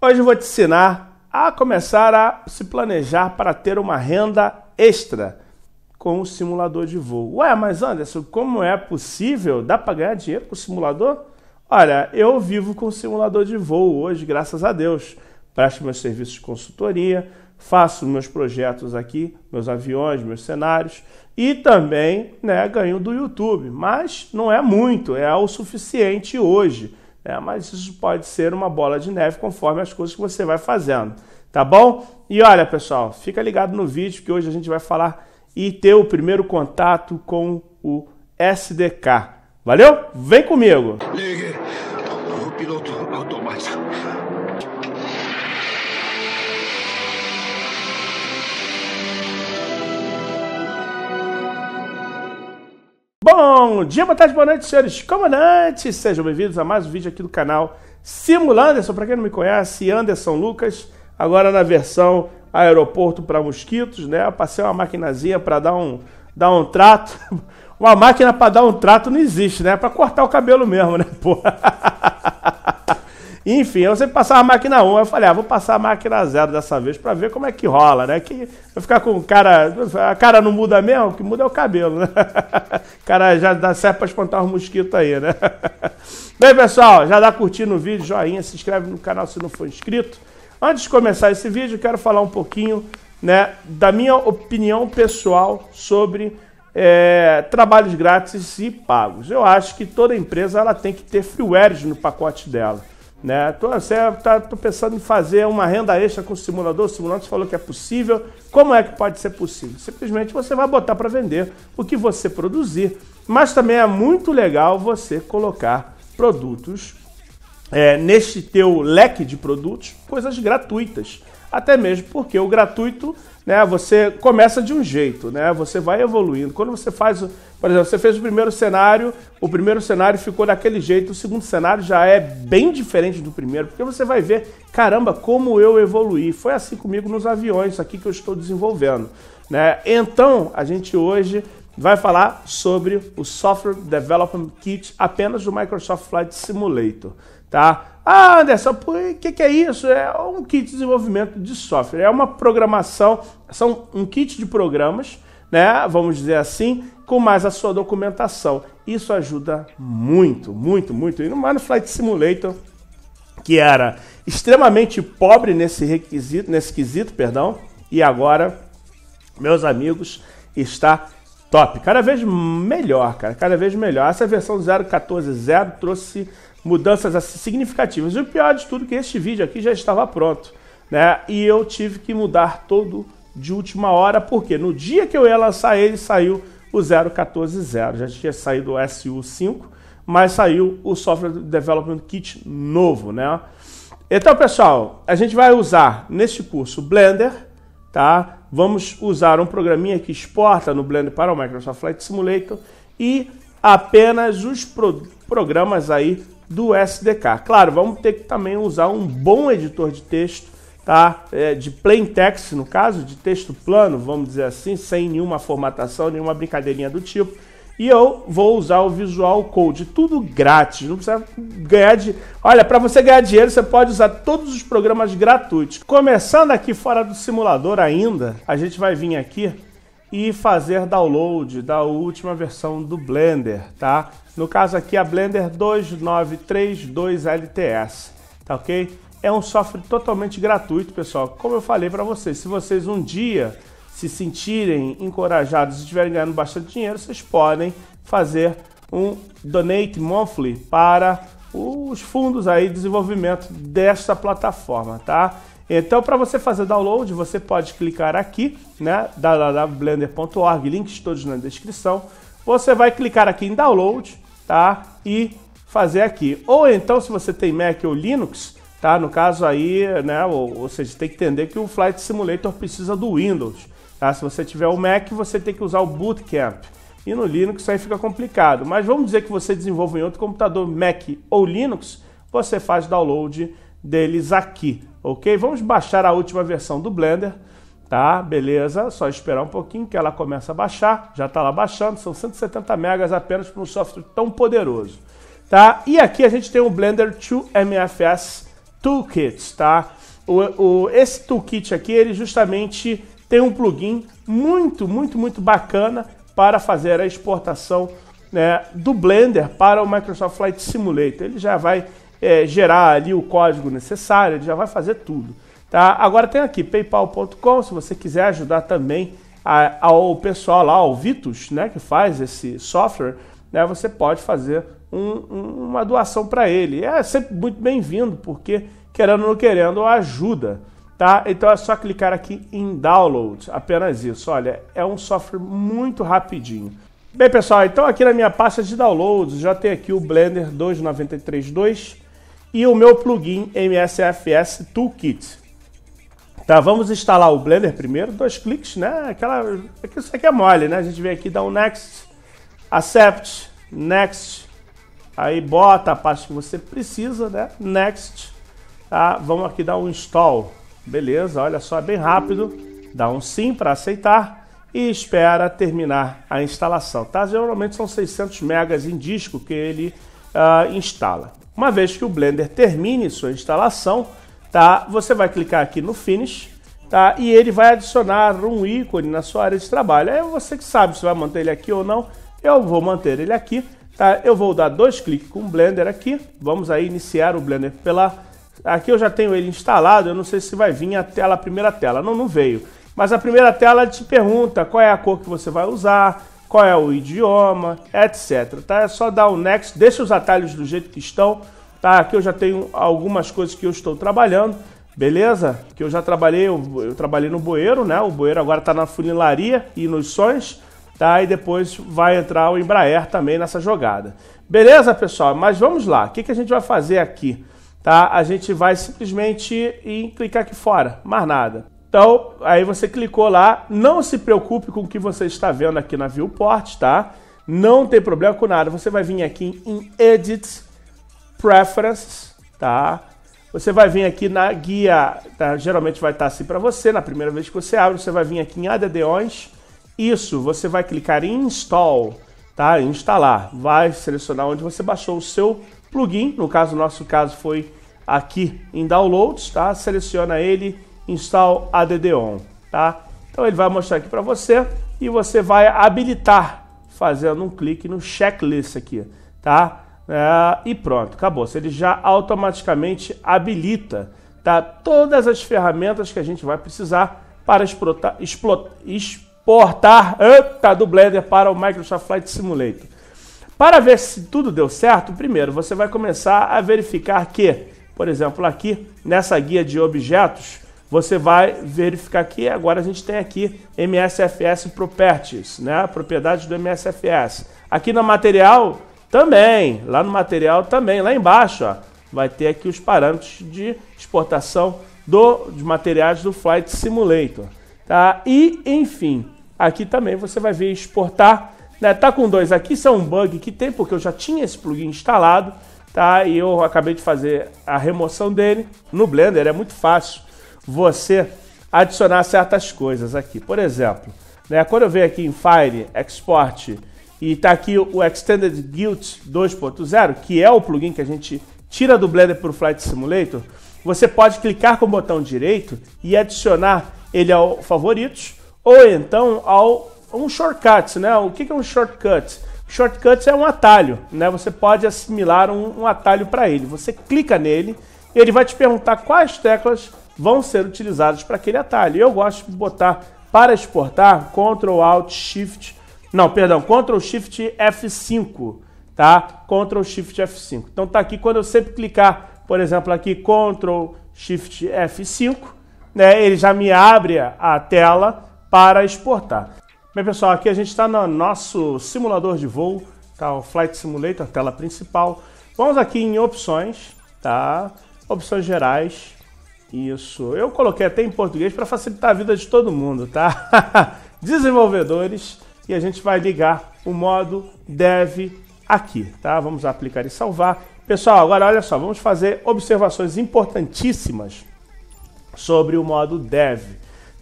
Hoje vou te ensinar a começar a se planejar para ter uma renda extra com o simulador de voo. Ué, mas Anderson, como é possível? Dá para ganhar dinheiro com o simulador? Olha, eu vivo com o simulador de voo hoje, graças a Deus. Presto meus serviços de consultoria, faço meus projetos aqui, meus aviões, meus cenários e também né, ganho do YouTube, mas não é muito, é o suficiente hoje. É, mas isso pode ser uma bola de neve conforme as coisas que você vai fazendo, tá bom? E olha, pessoal, fica ligado no vídeo que hoje a gente vai falar e ter o primeiro contato com o SDK. Valeu? Vem comigo! Ligue. O piloto Bom dia, boa tarde, boa noite, senhores comandantes. Sejam bem-vindos a mais um vídeo aqui do canal Simulanderson. Para quem não me conhece, Anderson Lucas, agora na versão aeroporto para mosquitos, né? Eu passei uma maquinazinha para dar um, dar um trato. Uma máquina para dar um trato não existe, né? É para cortar o cabelo mesmo, né, porra? Enfim, eu sempre passava a máquina 1, eu falei, ah, vou passar a máquina 0 dessa vez para ver como é que rola, né? Que eu ficar com o cara, a cara não muda mesmo, o que muda é o cabelo, né? O cara já dá certo para espantar os mosquitos aí, né? Bem, pessoal, já dá curtindo o vídeo, joinha, se inscreve no canal se não for inscrito. Antes de começar esse vídeo, quero falar um pouquinho, né, da minha opinião pessoal sobre é, trabalhos grátis e pagos. Eu acho que toda empresa ela tem que ter freewares no pacote dela. Né? Você é, tá, pensando em fazer uma renda extra com o simulador, o simulador falou que é possível. Como é que pode ser possível? Simplesmente você vai botar para vender o que você produzir. Mas também é muito legal você colocar produtos é, neste teu leque de produtos, coisas gratuitas. Até mesmo porque o gratuito né? Você começa de um jeito, né? Você vai evoluindo. Quando você faz, por exemplo, você fez o primeiro cenário, o primeiro cenário ficou daquele jeito, o segundo cenário já é bem diferente do primeiro, porque você vai ver, caramba, como eu evoluí. Foi assim comigo nos aviões aqui que eu estou desenvolvendo, né? Então, a gente hoje vai falar sobre o Software Development Kit apenas do Microsoft Flight Simulator, tá? Ah, Anderson, o que, que é isso? É um kit de desenvolvimento de software. É uma programação, são um kit de programas, né? Vamos dizer assim, com mais a sua documentação. Isso ajuda muito, muito, muito. E no Mano Flight Simulator, que era extremamente pobre nesse requisito, nesse quesito, perdão, e agora, meus amigos, está top. Cada vez melhor, cara. Cada vez melhor. Essa versão 0.14.0 trouxe mudanças assim significativas. E o pior de tudo é que este vídeo aqui já estava pronto. Né? E eu tive que mudar todo de última hora, porque no dia que eu ia lançar ele, saiu o 0.14.0. Já tinha saído o SU5, mas saiu o Software Development Kit novo, né? Então, pessoal, a gente vai usar neste curso Blender, tá? vamos usar um programinha que exporta no Blender para o Microsoft Flight Simulator e apenas os pro programas aí do SDK. Claro, vamos ter que também usar um bom editor de texto, tá? É, de plain text, no caso, de texto plano, vamos dizer assim, sem nenhuma formatação, nenhuma brincadeirinha do tipo e eu vou usar o Visual Code. Tudo grátis, não precisa ganhar de. Olha, para você ganhar dinheiro, você pode usar todos os programas gratuitos. Começando aqui fora do simulador ainda, a gente vai vir aqui e fazer download da última versão do Blender, tá? No caso aqui a Blender 2932 LTS, tá ok? É um software totalmente gratuito, pessoal. Como eu falei para vocês, se vocês um dia se sentirem encorajados e estiverem ganhando bastante dinheiro, vocês podem fazer um donate monthly para os fundos aí de desenvolvimento desta plataforma, tá? Então, para você fazer download, você pode clicar aqui, né, www.blender.org, links todos na descrição. Você vai clicar aqui em download, tá? E fazer aqui. Ou então, se você tem Mac ou Linux, tá? No caso aí, né, ou, ou seja, tem que entender que o Flight Simulator precisa do Windows. Tá? Se você tiver o Mac, você tem que usar o Bootcamp. E no Linux aí fica complicado. Mas vamos dizer que você desenvolve em outro computador Mac ou Linux, você faz download deles aqui, ok? Vamos baixar a última versão do Blender, tá? Beleza, só esperar um pouquinho que ela começa a baixar. Já está lá baixando, são 170 megas apenas para um software tão poderoso, tá? E aqui a gente tem o Blender 2MFS Toolkit, tá? O, o, esse toolkit aqui, ele justamente tem um plugin muito, muito, muito bacana para fazer a exportação né, do Blender para o Microsoft Flight Simulator. Ele já vai é, gerar ali o código necessário, ele já vai fazer tudo. Tá? Agora tem aqui paypal.com, se você quiser ajudar também a, ao pessoal lá, ao Vitus, né, que faz esse software, né, você pode fazer um, um, uma doação para ele. É sempre muito bem-vindo, porque querendo ou não querendo, ajuda. Tá? Então é só clicar aqui em download, apenas isso. Olha, é um software muito rapidinho. Bem, pessoal, então aqui na minha pasta de downloads já tem aqui o Blender 2.93.2 e o meu plugin MSFS Toolkit. Tá, vamos instalar o Blender primeiro, dois cliques, né? Aquela, é isso aqui é mole, né? A gente vem aqui, dá um Next, Accept, Next, aí bota a parte que você precisa, né? Next, tá? Vamos aqui dar um Install. Beleza, olha só, é bem rápido. Dá um sim para aceitar e espera terminar a instalação. Tá? Geralmente são 600 megas em disco que ele uh, instala. Uma vez que o Blender termine sua instalação, tá? você vai clicar aqui no Finish tá? e ele vai adicionar um ícone na sua área de trabalho. É você que sabe se vai manter ele aqui ou não. Eu vou manter ele aqui. Tá? Eu vou dar dois cliques com o Blender aqui. Vamos aí iniciar o Blender pela Aqui eu já tenho ele instalado, eu não sei se vai vir a tela, a primeira tela. Não, não veio. Mas a primeira tela te pergunta qual é a cor que você vai usar, qual é o idioma, etc. Tá? É só dar o um next, deixa os atalhos do jeito que estão. Tá? Aqui eu já tenho algumas coisas que eu estou trabalhando, beleza? Que eu já trabalhei, eu, eu trabalhei no bueiro, né? O bueiro agora está na funilaria e nos sonhos. tá? E depois vai entrar o Embraer também nessa jogada. Beleza, pessoal? Mas vamos lá. O que, que a gente vai fazer aqui? tá? A gente vai simplesmente e clicar aqui fora, mais nada. Então, aí você clicou lá, não se preocupe com o que você está vendo aqui na viewport, tá? Não tem problema com nada. Você vai vir aqui em Edit, Preferences, tá? Você vai vir aqui na guia, tá? geralmente vai estar assim para você, na primeira vez que você abre, você vai vir aqui em add-ons isso, você vai clicar em Install, tá? Instalar, vai selecionar onde você baixou o seu plugin, no caso, nosso caso foi aqui em downloads, tá? Seleciona ele, install ADD-ON, tá? Então ele vai mostrar aqui para você e você vai habilitar fazendo um clique no checklist aqui, tá? É, e pronto, acabou. Ele já automaticamente habilita tá? todas as ferramentas que a gente vai precisar para explotar, exportar tá, do Blender para o Microsoft Flight Simulator. Para ver se tudo deu certo, primeiro você vai começar a verificar que por exemplo, aqui nessa guia de objetos, você vai verificar que agora a gente tem aqui MSFS Properties, né? Propriedades do MSFS. Aqui no material também, lá no material também, lá embaixo, ó, vai ter aqui os parâmetros de exportação do, dos materiais do Flight Simulator. Tá? E, enfim, aqui também você vai ver exportar. Né? Tá com dois aqui, isso é um bug que tem, porque eu já tinha esse plugin instalado tá? E eu acabei de fazer a remoção dele. No Blender é muito fácil você adicionar certas coisas aqui. Por exemplo, né, quando eu venho aqui em File, Export, e tá aqui o Extended Guilt 2.0, que é o plugin que a gente tira do Blender para o Flight Simulator, você pode clicar com o botão direito e adicionar ele ao favoritos, ou então ao um shortcut, né? O que é um shortcut? Shortcuts é um atalho, né? Você pode assimilar um, um atalho para ele. Você clica nele e ele vai te perguntar quais teclas vão ser utilizadas para aquele atalho. Eu gosto de botar para exportar Ctrl Alt Shift, não, perdão, Ctrl Shift F5, tá? Ctrl Shift F5. Então tá aqui quando eu sempre clicar, por exemplo, aqui Ctrl Shift F5, né? Ele já me abre a tela para exportar. Bem, pessoal, aqui a gente está no nosso simulador de voo, tá? O Flight Simulator, tela principal. Vamos aqui em opções, tá? Opções gerais. Isso. Eu coloquei até em português para facilitar a vida de todo mundo, tá? Desenvolvedores. E a gente vai ligar o modo dev aqui, tá? Vamos aplicar e salvar. Pessoal, agora olha só, vamos fazer observações importantíssimas sobre o modo dev.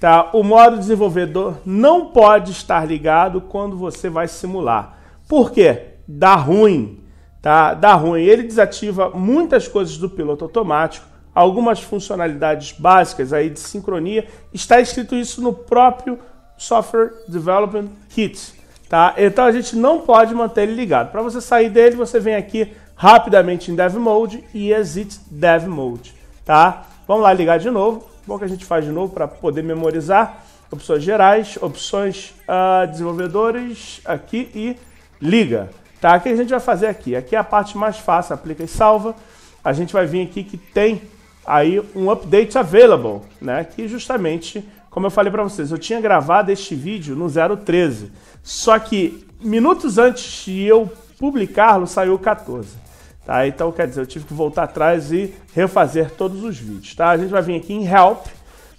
Tá? O modo desenvolvedor não pode estar ligado quando você vai simular. Por quê? Dá ruim. Tá? Dá ruim. Ele desativa muitas coisas do piloto automático, algumas funcionalidades básicas aí de sincronia. Está escrito isso no próprio Software Development Kit. Tá? Então a gente não pode manter ele ligado. Para você sair dele, você vem aqui rapidamente em Dev Mode e Exit Dev Mode. Tá? Vamos lá ligar de novo. Bom que a gente faz de novo para poder memorizar. Opções gerais, opções uh, desenvolvedores aqui e liga. Tá? O que a gente vai fazer aqui? Aqui é a parte mais fácil, aplica e salva. A gente vai vir aqui que tem aí um update available, né? Que justamente, como eu falei para vocês, eu tinha gravado este vídeo no 013. Só que minutos antes de eu publicá-lo, saiu o 14. Tá? Então, quer dizer, eu tive que voltar atrás e refazer todos os vídeos, tá? A gente vai vir aqui em Help,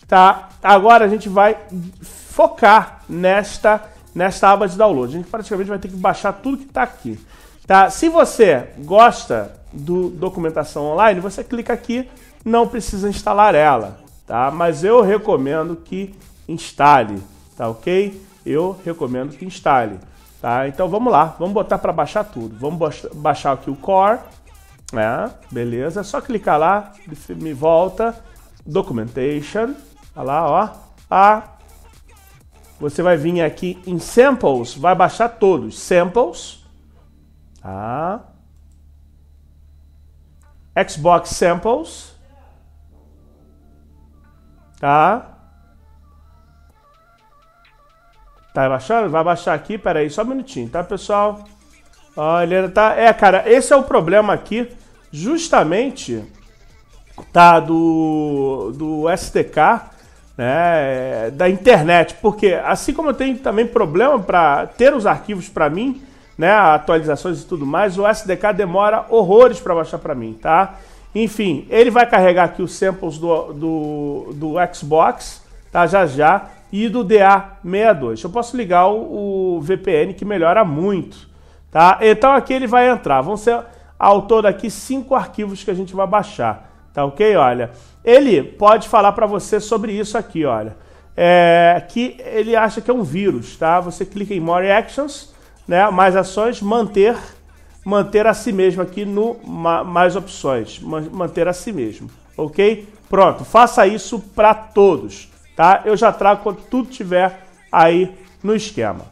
tá? Agora a gente vai focar nesta, nesta aba de download. A gente praticamente vai ter que baixar tudo que está aqui, tá? Se você gosta do documentação online, você clica aqui, não precisa instalar ela, tá? Mas eu recomendo que instale, tá ok? Eu recomendo que instale, tá? Então vamos lá, vamos botar para baixar tudo. Vamos baixar aqui o Core, é, beleza, é só clicar lá, me volta, documentation, olha lá, ó, a, você vai vir aqui em samples, vai baixar todos, samples, tá, Xbox samples, tá, tá baixando? Vai baixar aqui, peraí, só um minutinho, tá pessoal? Olha, tá. É, cara, esse é o problema aqui, justamente, tá? Do, do SDK, né? Da internet. Porque assim como eu tenho também problema para ter os arquivos para mim, né? Atualizações e tudo mais, o SDK demora horrores para baixar para mim, tá? Enfim, ele vai carregar aqui os samples do, do, do Xbox, tá? Já já. E do DA62. Eu posso ligar o, o VPN que melhora muito. Tá? Então aqui ele vai entrar. Vão ser ao todo aqui cinco arquivos que a gente vai baixar. Tá ok? Olha, ele pode falar para você sobre isso aqui, olha. É, que ele acha que é um vírus, tá? Você clica em More Actions, né? Mais ações, manter, manter a si mesmo aqui no mais opções, manter a si mesmo, ok? Pronto, faça isso para todos, tá? Eu já trago quando tudo tiver aí no esquema.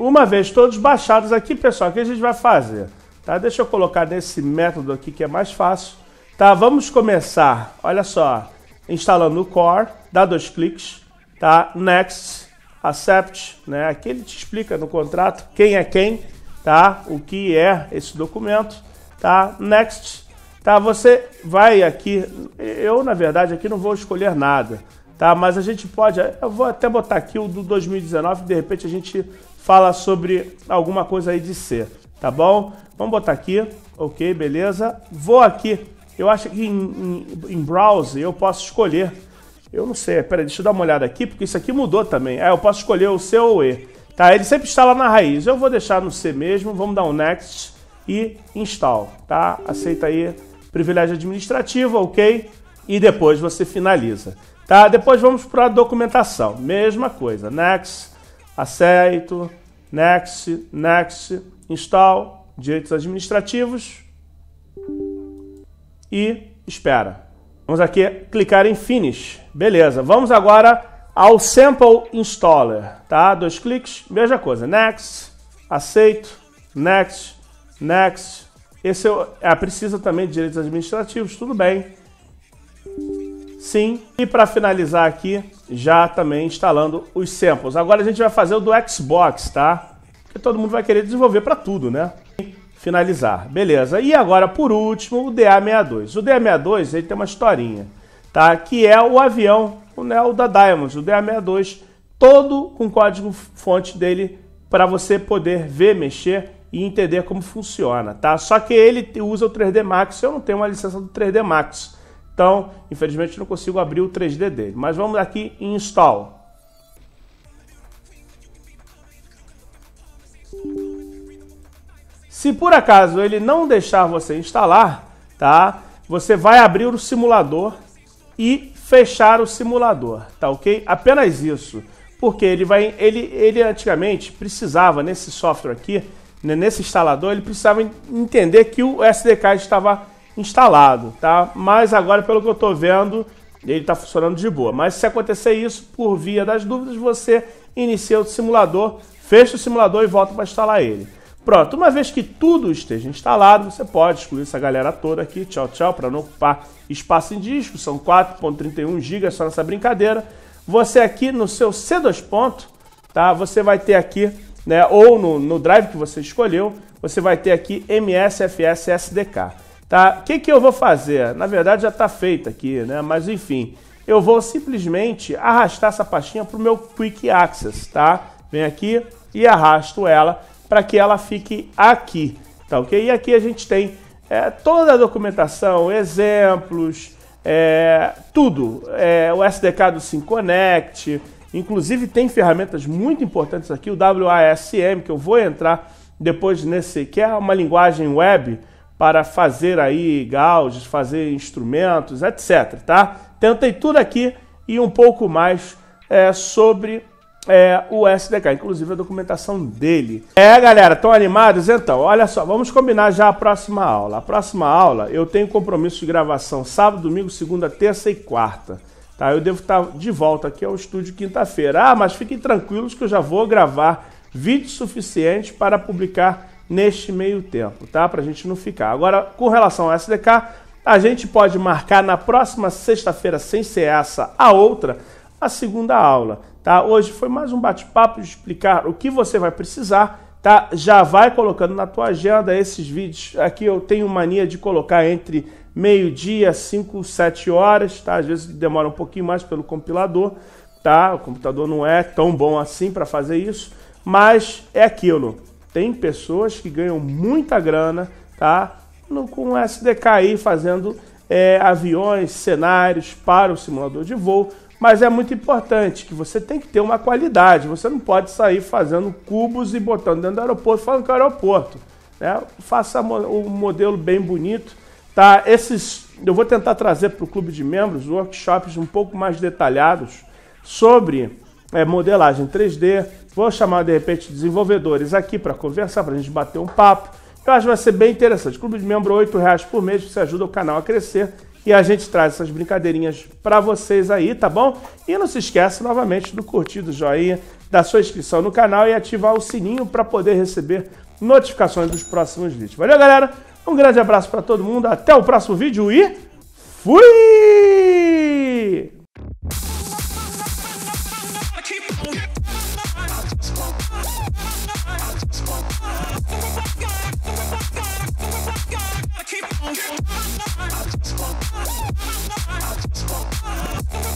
Uma vez todos baixados aqui, pessoal, o que a gente vai fazer? Tá? Deixa eu colocar nesse método aqui que é mais fácil. Tá? Vamos começar, olha só, instalando o Core, dá dois cliques, tá? Next, Accept, né? Aqui ele te explica no contrato quem é quem, tá? O que é esse documento, tá? Next, tá? Você vai aqui, eu na verdade aqui não vou escolher nada, tá? Mas a gente pode, eu vou até botar aqui o do 2019, de repente a gente fala sobre alguma coisa aí de ser, tá bom? Vamos botar aqui, ok, beleza. Vou aqui, eu acho que em, em, em browse eu posso escolher, eu não sei, peraí, deixa eu dar uma olhada aqui, porque isso aqui mudou também. É, eu posso escolher o C ou E, tá? Ele sempre instala na raiz, eu vou deixar no C mesmo, vamos dar um next e install, tá? Aceita aí privilégio administrativo, ok? E depois você finaliza, tá? Depois vamos para a documentação, mesma coisa, next, aceito, next, next, install, direitos administrativos e espera. Vamos aqui clicar em finish. Beleza, vamos agora ao sample installer, tá? Dois cliques, mesma coisa, next, aceito, next, next. Esse é, é precisa também de direitos administrativos, tudo bem. Sim. E para finalizar aqui, já também instalando os samples. Agora a gente vai fazer o do Xbox, tá? Porque todo mundo vai querer desenvolver para tudo, né? Finalizar. Beleza. E agora, por último, o DA-62. O DA-62 ele tem uma historinha, tá? Que é o avião, o, né, o da Diamonds, o DA-62, todo com código fonte dele para você poder ver, mexer e entender como funciona, tá? Só que ele usa o 3D Max, eu não tenho uma licença do 3D Max. Então, infelizmente não consigo abrir o 3D dele, mas vamos aqui em install. Se por acaso ele não deixar você instalar, tá? Você vai abrir o simulador e fechar o simulador, tá OK? Apenas isso. Porque ele vai ele ele antigamente precisava nesse software aqui, né, nesse instalador, ele precisava entender que o SDK estava instalado, tá? Mas agora, pelo que eu estou vendo, ele está funcionando de boa. Mas se acontecer isso, por via das dúvidas, você inicia o simulador, fecha o simulador e volta para instalar ele. Pronto, uma vez que tudo esteja instalado, você pode excluir essa galera toda aqui, tchau, tchau, para não ocupar espaço em disco, são 4.31 GB é só nessa brincadeira. Você aqui no seu C2 ponto, tá? Você vai ter aqui, né, ou no, no drive que você escolheu, você vai ter aqui MSFS SDK. Tá? O que, que eu vou fazer? Na verdade já está feito aqui, né? Mas enfim, eu vou simplesmente arrastar essa pastinha para o meu Quick Access, tá? Vem aqui e arrasto ela para que ela fique aqui, tá ok? E aqui a gente tem é, toda a documentação, exemplos, é, tudo. É, o SDK do SimConnect, inclusive tem ferramentas muito importantes aqui, o WASM, que eu vou entrar depois nesse, que é uma linguagem web, para fazer aí gauges, fazer instrumentos, etc. Tá? Tentei tudo aqui e um pouco mais é, sobre é, o SDK, inclusive a documentação dele. É, galera, estão animados? Então, olha só, vamos combinar já a próxima aula. A próxima aula eu tenho compromisso de gravação sábado, domingo, segunda, terça e quarta. Tá? Eu devo estar de volta aqui ao estúdio quinta-feira. Ah, mas fiquem tranquilos que eu já vou gravar vídeo suficiente para publicar neste meio tempo, tá? Para a gente não ficar. Agora, com relação ao SDK, a gente pode marcar na próxima sexta-feira, sem ser essa, a outra, a segunda aula, tá? Hoje foi mais um bate-papo de explicar o que você vai precisar, tá? Já vai colocando na tua agenda esses vídeos. Aqui eu tenho mania de colocar entre meio-dia, 5, 7 horas, tá? Às vezes demora um pouquinho mais pelo compilador, tá? O computador não é tão bom assim para fazer isso, mas é aquilo tem pessoas que ganham muita grana, tá? No, com o SDK aí fazendo é, aviões, cenários para o simulador de voo, mas é muito importante que você tem que ter uma qualidade. Você não pode sair fazendo cubos e botando dentro do aeroporto, falando que é o aeroporto. Né? Faça o um modelo bem bonito, tá? Esses, eu vou tentar trazer para o clube de membros workshops um pouco mais detalhados sobre é, modelagem 3D, Vou chamar de repente desenvolvedores aqui para conversar, para a gente bater um papo. Eu acho que vai ser bem interessante. Clube de membro, R$ reais por mês, você ajuda o canal a crescer e a gente traz essas brincadeirinhas para vocês aí, tá bom? E não se esqueça novamente do curtir, do joinha, da sua inscrição no canal e ativar o sininho para poder receber notificações dos próximos vídeos. Valeu, galera! Um grande abraço para todo mundo, até o próximo vídeo e fui!